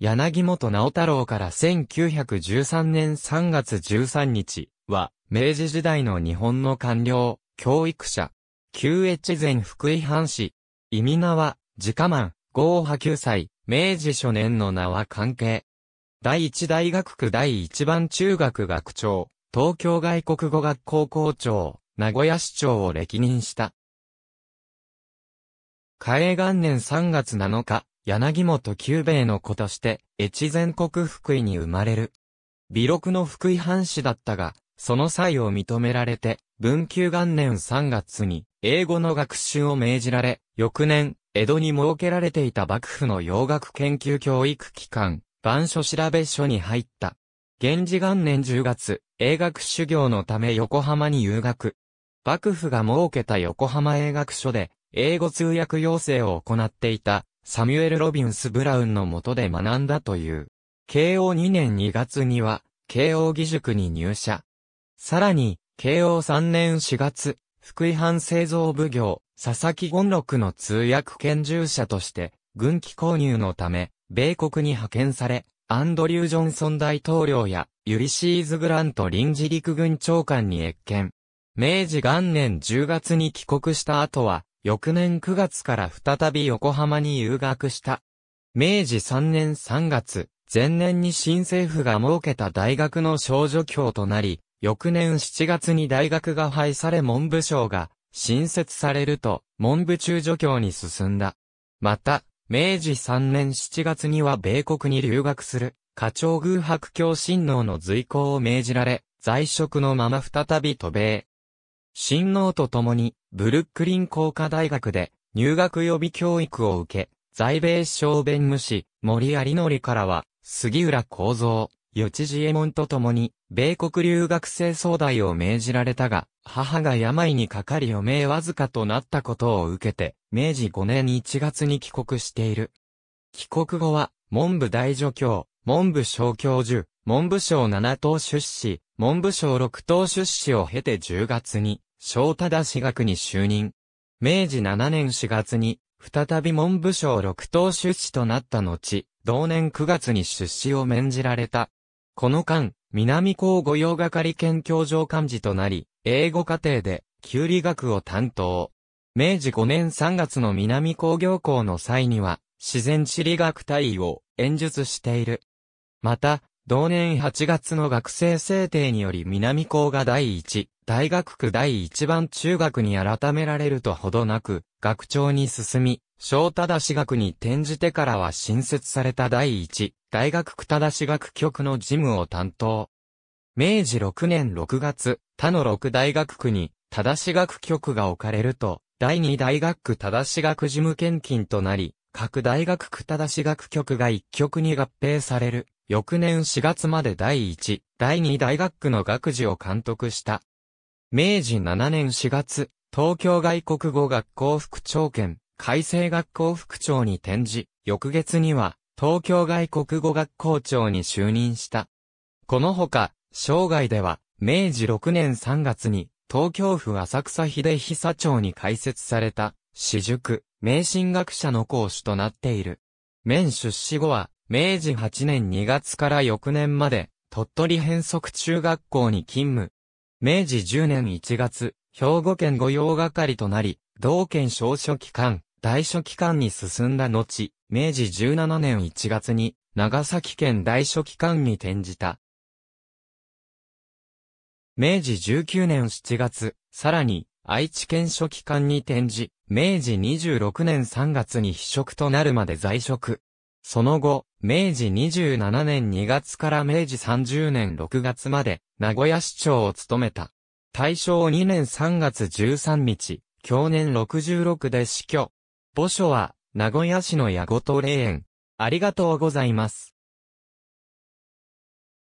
柳本直太郎から1913年3月13日は、明治時代の日本の官僚、教育者、旧越前福井藩士、意味名は、家満、豪派9歳、明治初年の名は関係。第一大学区第一番中学学長、東京外国語学校校長、名古屋市長を歴任した。嘉永元年3月7日、柳本久兵衛の子として、越前国福井に生まれる。美録の福井藩士だったが、その際を認められて、文久元年3月に、英語の学習を命じられ、翌年、江戸に設けられていた幕府の洋楽研究教育機関、番所調べ所に入った。源氏元年10月、英学修行のため横浜に留学。幕府が設けた横浜英学所で、英語通訳要請を行っていた、サミュエル・ロビンス・ブラウンの下で学んだという。慶応2年2月には、慶応義塾に入社。さらに、慶応3年4月、福井藩製造奉行、佐々木権六の通訳拳銃者として、軍機購入のため、米国に派遣され、アンドリュー・ジョンソン大統領や、ユリシーズ・グラント臨時陸軍長官に謁見。明治元年10月に帰国した後は、翌年9月から再び横浜に留学した。明治3年3月、前年に新政府が設けた大学の少女教となり、翌年7月に大学が廃され文部省が新設されると、文部中助教に進んだ。また、明治3年7月には米国に留学する、課長偶白教親王の随行を命じられ、在職のまま再び渡米。親王と共に、ブルックリン工科大学で、入学予備教育を受け、在米小弁務士、森有則からは、杉浦幸三、与知事衛門と共に、米国留学生総代を命じられたが、母が病にかかり余命わずかとなったことを受けて、明治5年1月に帰国している。帰国後は、文部大助教、文部小教授、文部省7等出資、文部省6等出資を経て10月に、正忠氏学に就任。明治7年4月に、再び文部省六等出資となった後、同年9月に出資を免じられた。この間、南高御用係兼教場幹事となり、英語課程で、給理学を担当。明治5年3月の南工業校の際には、自然地理学隊を演述している。また、同年8月の学生制定により南高が第一、大学区第一番中学に改められるとほどなく、学長に進み、小正志学に転じてからは新設された第一、大学区正志学局の事務を担当。明治6年6月、他の六大学区に、正志学局が置かれると、第二大学区正志学事務献金となり、各大学区正志学局が一局に合併される。翌年4月まで第一、第二大学区の学事を監督した明治7年4月、東京外国語学校副長兼、改正学校副長に転じ、翌月には、東京外国語学校長に就任した。このほか、生涯では、明治6年3月に、東京府浅草秀久町に開設された、私塾、名神学者の講師となっている。面出資後は、明治8年2月から翌年まで、鳥取変則中学校に勤務、明治10年1月、兵庫県御用係となり、同県小書記官、大書記官に進んだ後、明治17年1月に、長崎県大書記官に転じた。明治19年7月、さらに、愛知県書記官に転じ、明治26年3月に秘職となるまで在職。その後、明治27年2月から明治30年6月まで、名古屋市長を務めた。大正2年3月13日、去年66で死去。墓所は、名古屋市の矢後と霊園。ありがとうございます。